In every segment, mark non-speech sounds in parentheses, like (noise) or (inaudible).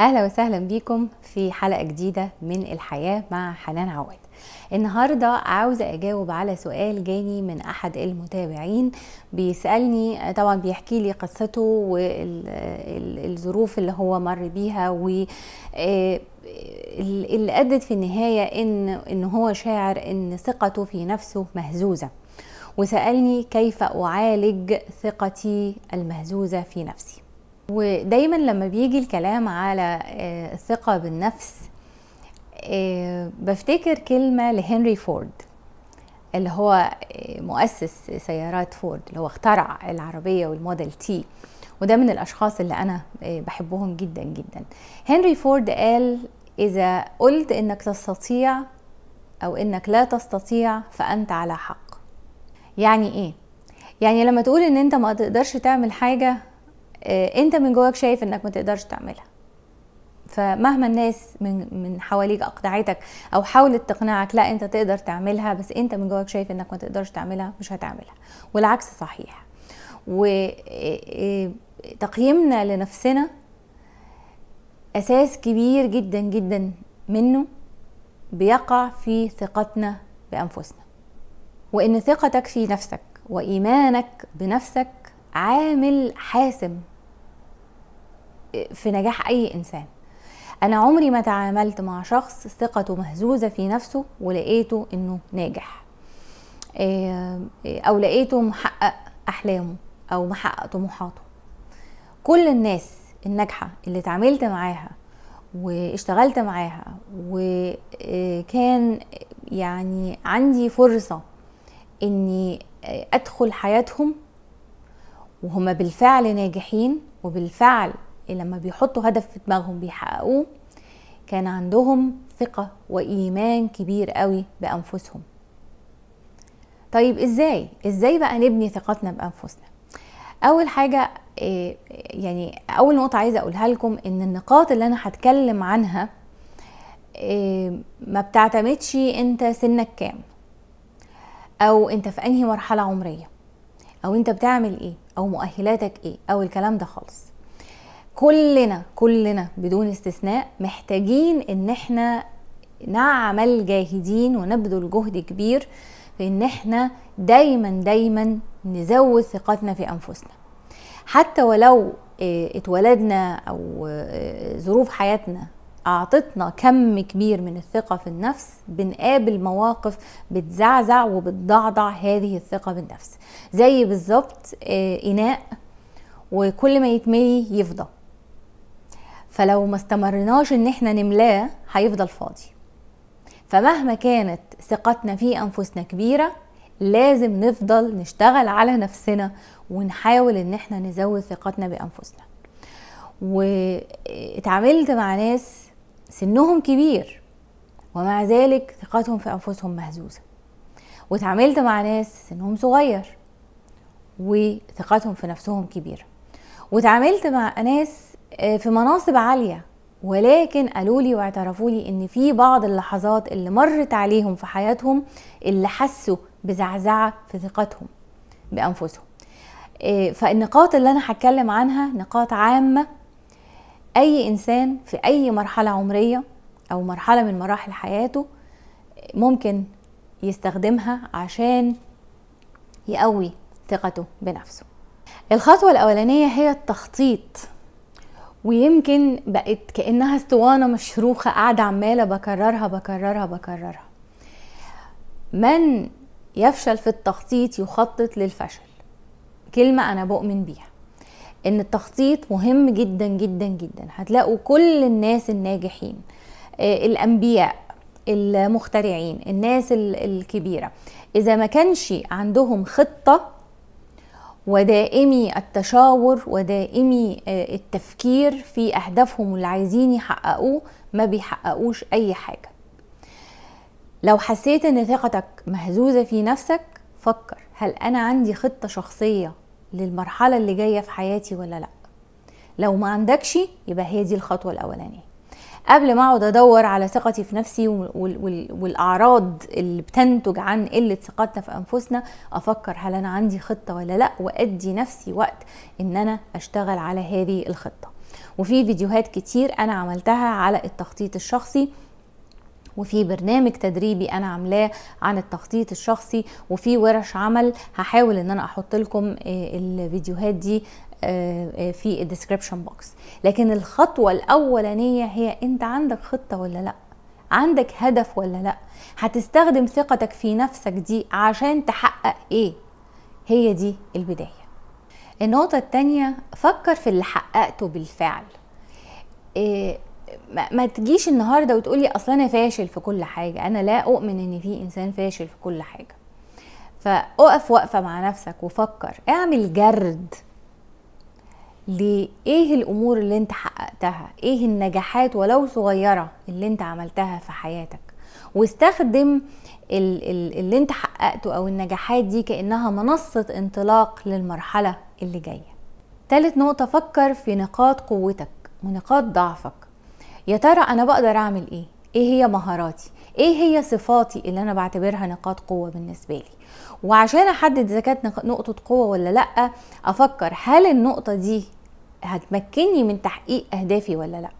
اهلا وسهلا بيكم في حلقه جديده من الحياه مع حنان عواد النهارده عاوزه اجاوب على سؤال جاني من احد المتابعين بيسالني طبعا بيحكي لي قصته والظروف اللي هو مر بيها و آه، اللي ادت في النهايه ان ان هو شاعر ان ثقته في نفسه مهزوزه وسالني كيف اعالج ثقتي المهزوزه في نفسي ودايما لما بيجي الكلام على الثقة آه، بالنفس آه، بفتكر كلمة لهنري فورد اللي هو آه، مؤسس سيارات فورد اللي هو اخترع العربية والموديل تي وده من الأشخاص اللي أنا بحبهم جدا جدا هنري فورد قال إذا قلت إنك تستطيع أو إنك لا تستطيع فأنت على حق يعني إيه؟ يعني لما تقول إن أنت ما تقدرش تعمل حاجة آه، انت من جواك شايف انك ما تقدرش تعملها فمهما الناس من من حواليك اقنعتك او حاولت تقنعك لا انت تقدر تعملها بس انت من جواك شايف انك ما تقدرش تعملها مش هتعملها والعكس صحيح وتقييمنا آه، آه، لنفسنا اساس كبير جدا جدا منه بيقع في ثقتنا بانفسنا وان ثقتك في نفسك وايمانك بنفسك عامل حاسم في نجاح اي انسان انا عمري ما تعاملت مع شخص ثقته مهزوزه في نفسه ولقيته انه ناجح آه، او لقيته محقق احلامه او محقق طموحاته كل الناس الناجحه اللي اتعاملت معاها واشتغلت معاها وكان آه، يعني عندي فرصه اني آه، ادخل حياتهم وهما بالفعل ناجحين وبالفعل إيه، لما بيحطوا هدف في دماغهم بيحققوه كان عندهم ثقة وإيمان كبير قوي بأنفسهم طيب إزاي؟ إزاي بقى نبني ثقتنا بأنفسنا؟ أول حاجة آه، يعني أول نقطة عايزة أقولها لكم إن النقاط اللي أنا هتكلم عنها آه، ما بتعتمدش أنت سنك كام أو أنت في أنهي مرحلة عمرية أو أنت بتعمل إيه أو مؤهلاتك إيه أو الكلام ده خالص كلنا كلنا بدون استثناء محتاجين ان احنا نعمل جاهدين ونبذل جهد كبير في ان احنا دايما دايما نزود ثقتنا في انفسنا حتى ولو آه، اتولدنا او آه، ظروف حياتنا اعطتنا كم كبير من الثقة في النفس بنقابل مواقف بتزعزع وبتضعضع هذه الثقة بالنفس زي بالظبط آه، اناء وكل ما يتملي يفضى فلو ما استمرناش ان احنا نملاه هيفضل فاضي فمهما كانت ثقتنا في انفسنا كبيره لازم نفضل نشتغل على نفسنا ونحاول ان احنا نزود ثقتنا بانفسنا واتعاملت مع ناس سنهم كبير ومع ذلك ثقتهم في انفسهم مهزوزه واتعاملت مع ناس سنهم صغير وثقتهم في نفسهم كبيره واتعاملت مع ناس آه، في مناصب عاليه ولكن قالوا لي واعترفوا لي ان في بعض اللحظات اللي مرت عليهم في حياتهم اللي حسوا بزعزعه في ثقتهم بانفسهم آه، فالنقاط اللي انا هتكلم عنها نقاط عامه اي انسان في اي مرحله عمريه او مرحله من مراحل حياته ممكن يستخدمها عشان يقوي ثقته بنفسه الخطوه الاولانيه هي التخطيط ويمكن بقت كانها اسطوانه مشروخه قاعده عماله بكررها بكررها بكررها من يفشل في التخطيط يخطط للفشل كلمه انا بؤمن بيها ان التخطيط مهم جدا جدا جدا هتلاقوا كل الناس الناجحين آه، الانبياء المخترعين الناس الكبيره اذا ما كانش عندهم خطه ودائمي التشاور ودائمي آه، التفكير في اهدافهم اللي عايزين يحققوه ما بيحققوش اي حاجه لو حسيت ان ثقتك مهزوزه في نفسك فكر هل انا عندي خطه شخصيه للمرحله اللي جايه في حياتي ولا لا لو ما عندكش يبقى هي دي الخطوه الاولانيه قبل ما اقعد ادور على ثقتي في نفسي والاعراض اللي بتنتج عن قله ثقتنا في انفسنا افكر هل انا عندي خطه ولا لا وادي نفسي وقت ان انا اشتغل على هذه الخطه وفي فيديوهات كتير انا عملتها على التخطيط الشخصي وفي برنامج تدريبي انا عاملاه عن التخطيط الشخصي وفي ورش عمل هحاول ان انا احط لكم آه، الفيديوهات دي آه، آه، في الديسكريبشن بوكس لكن الخطوه الاولانيه هي انت عندك خطه ولا لا عندك هدف ولا لا هتستخدم ثقتك في نفسك دي عشان تحقق ايه هي دي البدايه النقطه الثانيه فكر في اللي حققته بالفعل إيه ما تجيش النهارده وتقولي اصل انا فاشل في كل حاجه انا لا اؤمن ان في انسان فاشل في كل حاجه فاقف وقفه مع نفسك وفكر اعمل جرد لايه الامور اللي انت حققتها ايه النجاحات ولو صغيره اللي انت عملتها في حياتك واستخدم اللي انت حققته او النجاحات دي كانها منصه انطلاق للمرحله اللي جايه ثالث نقطه فكر في نقاط قوتك ونقاط ضعفك يا ترى انا بقدر اعمل ايه ايه هي مهاراتي ايه هي صفاتي اللي انا بعتبرها نقاط قوه بالنسبه لي وعشان احدد اذا كانت نقطه قوه ولا لا افكر هل النقطه دي هتمكنني من تحقيق اهدافي ولا لا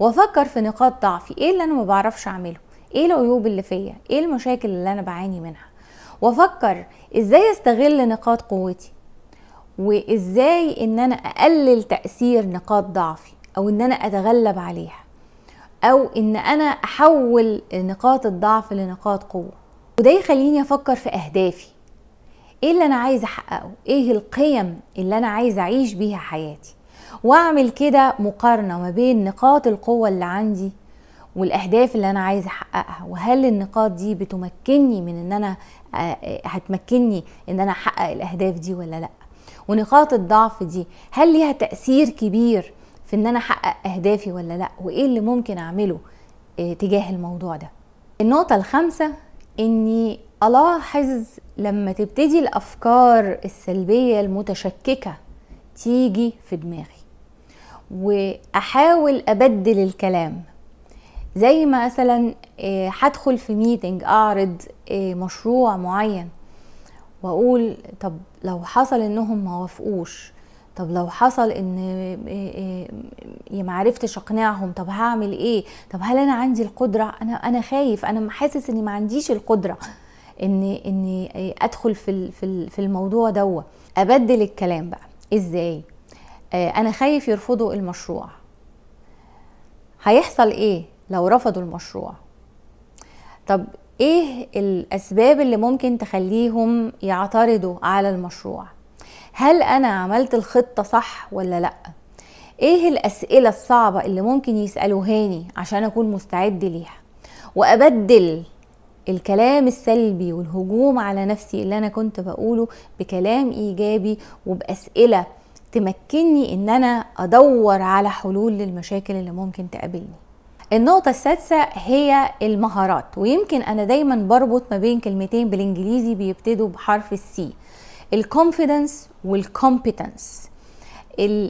وافكر في نقاط ضعفي ايه اللي انا ما بعرفش اعمله ايه العيوب اللي فيا ايه المشاكل اللي انا بعاني منها وافكر ازاي استغل نقاط قوتي وازاي ان انا اقلل تاثير نقاط ضعفي او ان انا اتغلب عليها او ان انا احول نقاط الضعف لنقاط قوه وده يخليني افكر في اهدافي ايه اللي انا عايزه احققه ايه القيم اللي انا عايزه اعيش بيها حياتي واعمل كده مقارنه ما بين نقاط القوه اللي عندي والاهداف اللي انا عايزه احققها وهل النقاط دي بتمكنني من ان انا آه، هتمكنني ان انا احقق الاهداف دي ولا لا ونقاط الضعف دي هل ليها تاثير كبير في ان انا احقق اهدافي ولا لا وايه اللي ممكن اعمله آه، تجاه الموضوع ده النقطة الخامسة اني الاحظ لما تبتدي الافكار السلبية المتشككة تيجي في دماغي واحاول ابدل الكلام زي ما مثلا آه، هدخل في ميتنج اعرض آه، مشروع معين واقول طب لو حصل انهم ما وافقوش طب لو حصل ان إيه، إيه، ما عرفتش اقنعهم طب هعمل ايه طب هل انا عندي القدره انا انا خايف انا حاسس اني ما عنديش القدره ان اني إيه، ادخل في في الموضوع دوت ابدل الكلام بقى ازاي آه، انا خايف يرفضوا المشروع هيحصل ايه لو رفضوا المشروع طب ايه الاسباب اللي ممكن تخليهم يعترضوا على المشروع هل انا عملت الخطه صح ولا لا ايه الاسئله الصعبه اللي ممكن يسالوهاني عشان اكون مستعد ليها وابدل الكلام السلبي والهجوم على نفسي اللي انا كنت بقوله بكلام ايجابي وباسئله تمكنني ان انا ادور على حلول للمشاكل اللي ممكن تقابلني النقطة السادسة هي المهارات ويمكن أنا دايما بربط ما بين كلمتين بالإنجليزي بيبتدوا بحرف السي الكونفيدنس والكومبيتنس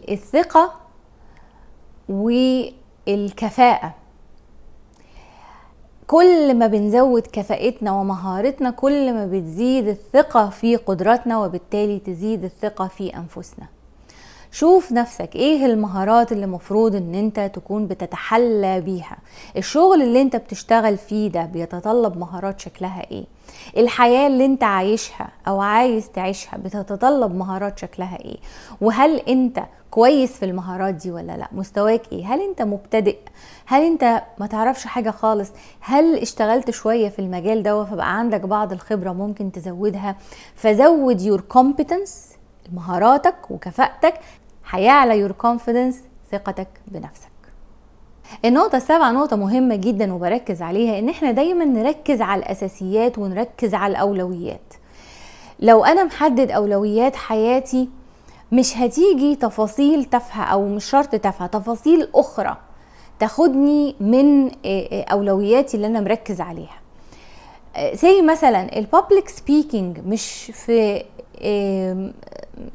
الثقه والكفاءه كل ما بنزود كفاءتنا ومهارتنا كل ما بتزيد الثقه في قدراتنا وبالتالي تزيد الثقه في انفسنا شوف نفسك ايه المهارات اللي مفروض ان انت تكون بتتحلى بيها الشغل اللي انت بتشتغل فيه ده بيتطلب مهارات شكلها ايه الحياة اللي انت عايشها او عايز تعيشها بتتطلب مهارات شكلها ايه وهل انت كويس في المهارات دي ولا لا مستواك ايه هل انت مبتدئ هل انت ما تعرفش حاجة خالص هل اشتغلت شوية في المجال ده فبقى عندك بعض الخبرة ممكن تزودها فزود your competence مهاراتك وكفاءتك هيعلى يور كونفيدنس ثقتك بنفسك النقطة السابعة نقطة مهمة جدا وبركز عليها ان احنا دايما نركز على الاساسيات ونركز على الاولويات لو انا محدد اولويات حياتي مش هتيجي تفاصيل تافهة او مش شرط تافهة تفاصيل اخرى تاخدني من آه، آه، اولوياتي اللي انا مركز عليها آه، زي مثلا الببليك سبيكينج مش في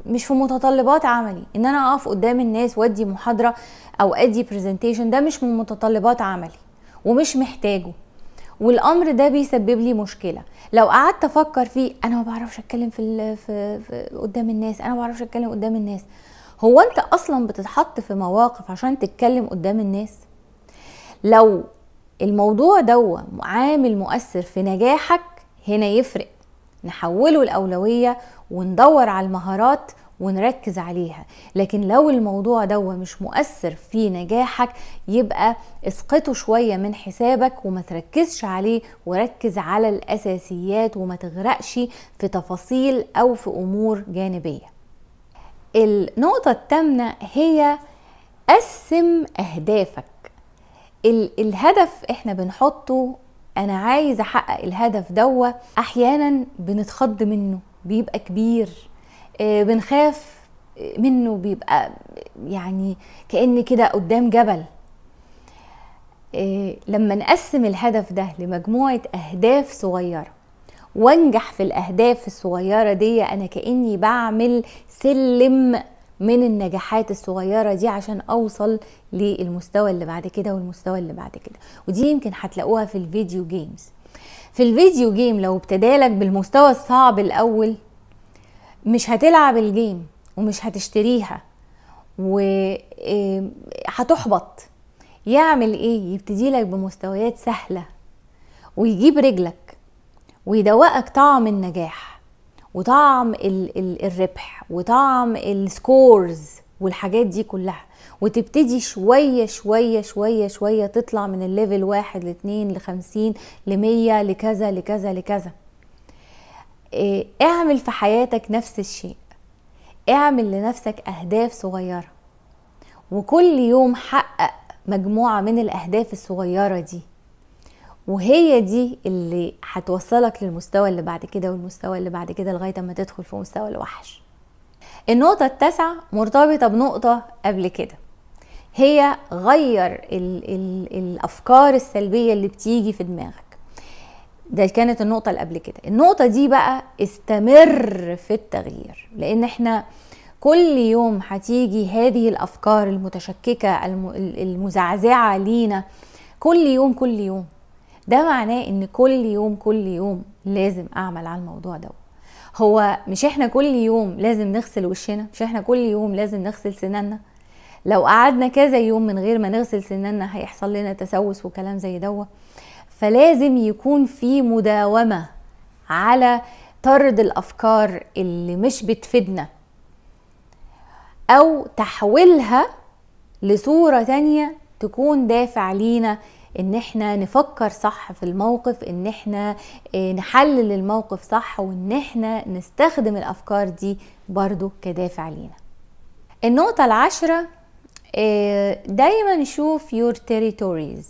مش في متطلبات عملي ان انا اقف قدام الناس وادي محاضره او ادي برزنتيشن ده مش من متطلبات عملي ومش محتاجه والامر ده بيسبب لي مشكله لو قعدت افكر فيه انا ما بعرفش اتكلم في, في, في قدام الناس انا ما بعرفش اتكلم قدام الناس هو انت اصلا بتتحط في مواقف عشان تتكلم قدام الناس لو الموضوع ده عامل مؤثر في نجاحك هنا يفرق نحوله الأولوية وندور على المهارات ونركز عليها لكن لو الموضوع ده مش مؤثر في نجاحك يبقى اسقطه شوية من حسابك وما تركزش عليه وركز على الأساسيات وما تغرقش في تفاصيل أو في أمور جانبية النقطة الثامنة هي قسم أهدافك الهدف احنا بنحطه انا عايز احقق الهدف دوا احيانا بنتخض منه بيبقى كبير آه، بنخاف منه بيبقى يعني كأن كده قدام جبل آه، لما نقسم الهدف ده لمجموعة أهداف صغيرة وانجح في الأهداف الصغيرة دي أنا كأني بعمل سلم من النجاحات الصغيره دي عشان اوصل للمستوى اللي بعد كده والمستوى اللي بعد كده ودي يمكن هتلاقوها في الفيديو جيمز في الفيديو جيم لو ابتدالك بالمستوى الصعب الاول مش هتلعب الجيم ومش هتشتريها وهتحبط يعمل ايه يبتدي لك بمستويات سهله ويجيب رجلك ويدوقك طعم النجاح وطعم الـ الـ الربح وطعم السكورز والحاجات دي كلها وتبتدي شوية شوية شوية شوية تطلع من الليفل واحد لاتنين لخمسين لمية لكذا لكذا لكذا إيه اعمل في حياتك نفس الشيء اعمل لنفسك اهداف صغيرة وكل يوم حقق مجموعة من الاهداف الصغيرة دي وهي دي اللي هتوصلك للمستوى اللي بعد كده والمستوى اللي بعد كده لغايه ما تدخل في مستوى الوحش النقطه التاسعه مرتبطه بنقطه قبل كده هي غير الـ الـ الافكار السلبيه اللي بتيجي في دماغك ده كانت النقطه اللي قبل كده النقطه دي بقى استمر في التغيير لان احنا كل يوم هتيجي هذه الافكار المتشككه المزعزعه لينا كل يوم كل يوم ده معناه ان كل يوم كل يوم لازم اعمل على الموضوع ده هو مش احنا كل يوم لازم نغسل وشنا مش احنا كل يوم لازم نغسل سناننا لو قعدنا كذا يوم من غير ما نغسل سناننا هيحصل لنا تسوس وكلام زي دوه فلازم يكون في مداومه على طرد الافكار اللي مش بتفيدنا او تحويلها لصوره تانية تكون دافع لينا ان احنا نفكر صح في الموقف ان احنا آه، نحلل الموقف صح وان احنا نستخدم الافكار دي برضو كدافع لينا النقطة العشرة آه، دايما نشوف your territories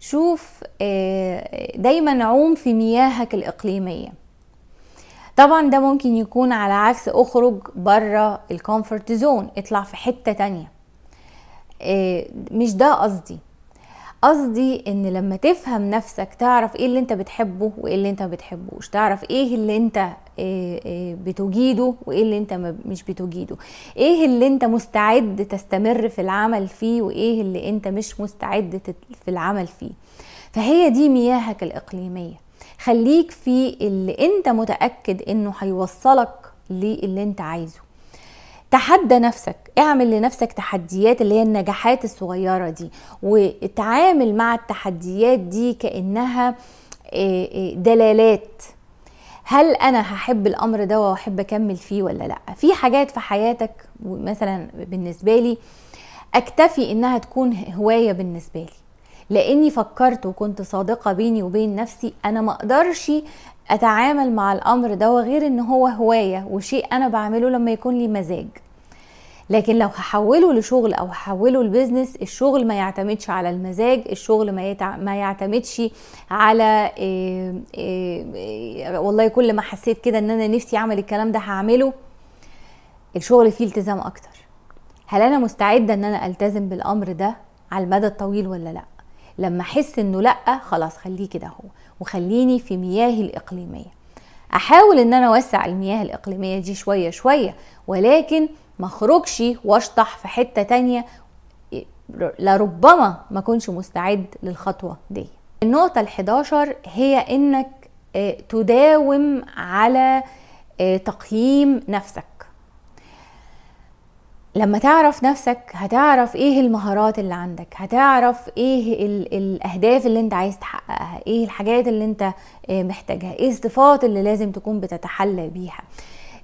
شوف آه، دايما عوم في مياهك الإقليمية طبعا ده ممكن يكون على عكس اخرج بره الكومفورت زون اطلع في حتة تانية مش ده قصدي قصدي ان لما تفهم نفسك تعرف ايه اللي انت بتحبه وايه اللي انت ما بتحبوش تعرف ايه اللي انت آه، آه، بتجيده وايه اللي انت مش بتجيده ايه اللي انت مستعد تستمر في العمل فيه وايه اللي انت مش مستعد في العمل فيه فهي دي مياهك الاقليميه خليك في اللي انت متاكد انه هيوصلك للي انت عايزه تحدى نفسك اعمل لنفسك تحديات اللي هي النجاحات الصغيرة دي وتعامل مع التحديات دي كأنها آه، آه، دلالات هل انا هحب الامر ده واحب اكمل فيه ولا لا في حاجات في حياتك مثلا بالنسبه لي اكتفي انها تكون هوايه بالنسبه لي لاني فكرت وكنت صادقه بيني وبين نفسي انا ما اقدرش اتعامل مع الامر ده غير ان هو هوايه وشيء انا بعمله لما يكون لي مزاج لكن لو هحوله لشغل او هحوله لبزنس الشغل ما يعتمدش على المزاج الشغل ما, يتع... ما يعتمدش على إيه إيه والله كل ما حسيت كده ان انا نفسي اعمل الكلام ده هعمله الشغل فيه التزام اكتر هل انا مستعده ان انا التزم بالامر ده على المدى الطويل ولا لا لما احس انه لا خلاص خليه كده هو وخليني في مياهي الاقليميه احاول ان انا اوسع المياه الاقليميه دي شويه شويه ولكن ما اخرجش واشطح في حته تانية لربما ما اكونش مستعد للخطوه دي النقطه ال11 هي انك آه، تداوم على آه، تقييم نفسك لما تعرف نفسك هتعرف ايه المهارات اللي عندك هتعرف ايه ال الاهداف اللي انت عايز تحققها ايه الحاجات اللي انت آه، محتاجها ايه الصفات اللي لازم تكون بتتحلى بيها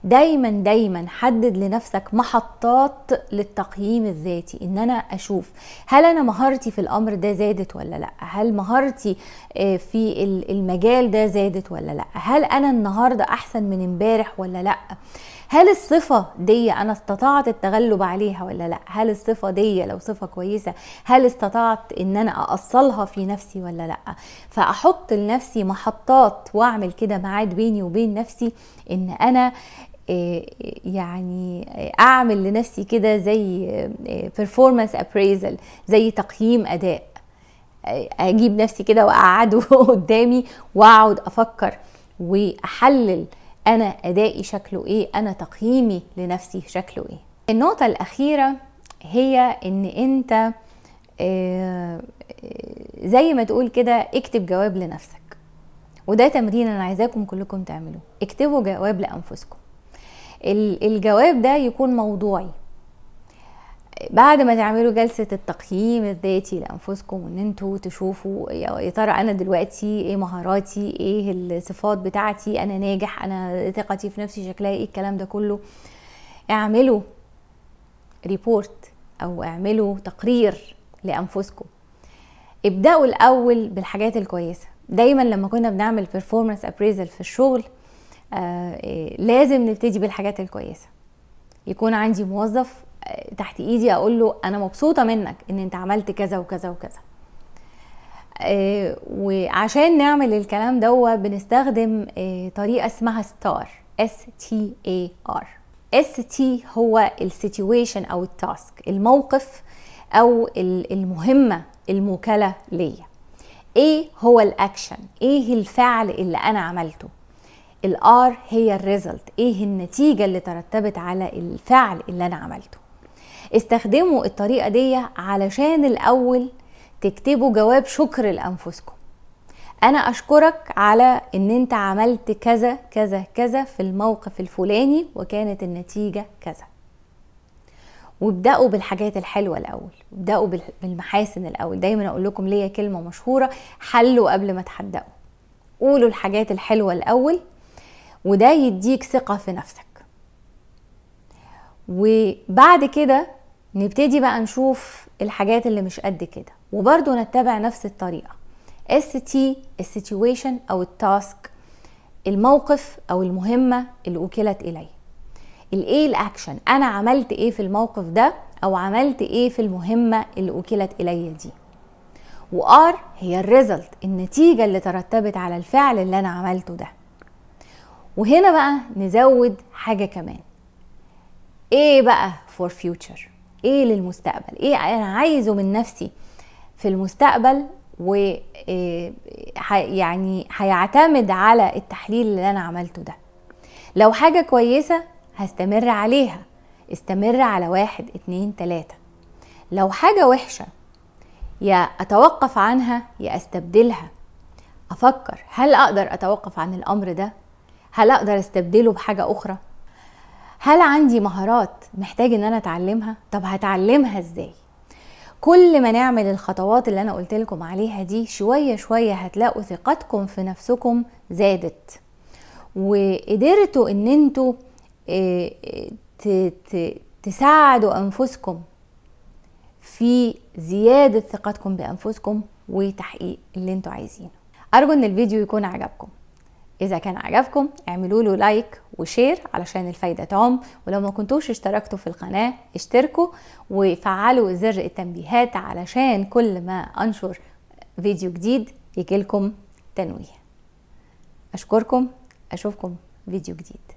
دايما دايما حدد لنفسك محطات للتقييم الذاتي ان انا اشوف هل انا مهارتي في الامر ده زادت ولا لا هل مهارتي آه، في المجال ده زادت ولا لا هل انا النهارده احسن من امبارح ولا لا هل الصفه دي انا استطعت التغلب عليها ولا لا هل الصفه دي لو صفه كويسه هل استطعت ان انا ااصلها في نفسي ولا لا فاحط لنفسي محطات واعمل كده معاد بيني وبين نفسي ان انا آه، آه، يعني آه، اعمل لنفسي كده زي performance appraisal زي تقييم اداء اجيب نفسي كده واقعده (laughs) قدامي واقعد افكر واحلل انا ادائي شكله ايه انا تقييمي لنفسي شكله ايه النقطه الاخيره هي ان انت آه، زي ما تقول كده اكتب جواب لنفسك وده تمرين انا عايزاكم كلكم تعملوه اكتبوا جواب لانفسكم الجواب ده يكون موضوعي بعد ما تعملوا جلسة التقييم الذاتي لأنفسكم وإن انتوا تشوفوا يا ترى أنا دلوقتي إيه مهاراتي إيه الصفات بتاعتي أنا ناجح أنا ثقتي في نفسي شكلها إيه الكلام ده كله اعملوا ريبورت أو اعملوا تقرير لأنفسكم ابدأوا الأول بالحاجات الكويسة دايما لما كنا بنعمل performance appraisal في الشغل آه إيه، لازم نبتدي بالحاجات الكويسة يكون عندي موظف تحت ايدي اقول له انا مبسوطه منك ان انت عملت كذا وكذا وكذا آه، وعشان نعمل الكلام دوت بنستخدم آه، طريقه اسمها ستار اس تي اي ار اس تي هو السيتويشن او التاسك الموقف او المهمه الموكله ليا ايه هو الاكشن ايه الفعل اللي انا عملته الار هي الريزلت ايه النتيجه اللي ترتبت على الفعل اللي انا عملته استخدموا الطريقة دي علشان الأول تكتبوا جواب شكر لأنفسكم أنا أشكرك على إن أنت عملت كذا كذا كذا في الموقف الفلاني وكانت النتيجة كذا وابدأوا بالحاجات الحلوة الأول ابدأوا بالمحاسن الأول دايما أقول لكم ليا كلمة مشهورة حلوا قبل ما تحدقوا قولوا الحاجات الحلوة الأول وده يديك ثقة في نفسك وبعد كده نبتدي بقى نشوف الحاجات اللي مش قد كده وبرضو نتبع نفس الطريقة ST situation أو التاسك الموقف أو المهمة اللي أوكلت إليه الإيه الأكشن أنا عملت إيه في الموقف ده أو عملت إيه في المهمة اللي اكلت إلي دي وآر هي الريزلت النتيجة اللي ترتبت على الفعل اللي أنا عملته ده وهنا بقى نزود حاجة كمان إيه بقى for future ايه للمستقبل ايه انا عايزه من نفسي في المستقبل و آه، يعني هيعتمد على التحليل اللي انا عملته ده لو حاجة كويسة هستمر عليها استمر على واحد اتنين تلاتة لو حاجة وحشة يا أتوقف عنها يا أستبدلها أفكر هل أقدر أتوقف عن الأمر ده؟ هل أقدر أستبدله بحاجة أخرى؟ هل عندي مهارات محتاج ان انا اتعلمها طب هتعلمها ازاي كل ما نعمل الخطوات اللي انا قلت لكم عليها دي شويه شويه هتلاقوا ثقتكم في نفسكم زادت وقدرتوا ان انتوا آه، تساعدوا انفسكم في زياده ثقتكم بانفسكم وتحقيق اللي انتوا عايزينه ارجو ان الفيديو يكون عجبكم اذا كان عجبكم اعملوا له لايك وشير علشان الفايده تعم ولو ما كنتوش اشتركتوا في القناه اشتركوا وفعلوا زر التنبيهات علشان كل ما انشر فيديو جديد يجيلكم تنويه اشكركم اشوفكم فيديو جديد